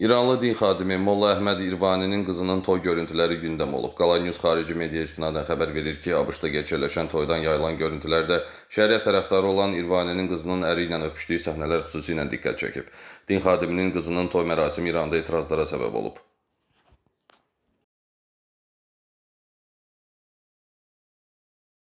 İranlı din xadimi Molla Əhməd İrvaninin qızının toy görüntüləri gündəm olub. Qala News xarici media istinadən xəbər verir ki, ABŞ-da gerçəkləşən toydan yayılan görüntülərdə şəriət tərəfdarı olan İrvaninin qızının əri ilə öpüşdüyü səhnələr xüsusilə diqqət çəkib. Din xadiminin qızının toy mərasimi İranda etirazlara səbəb olub.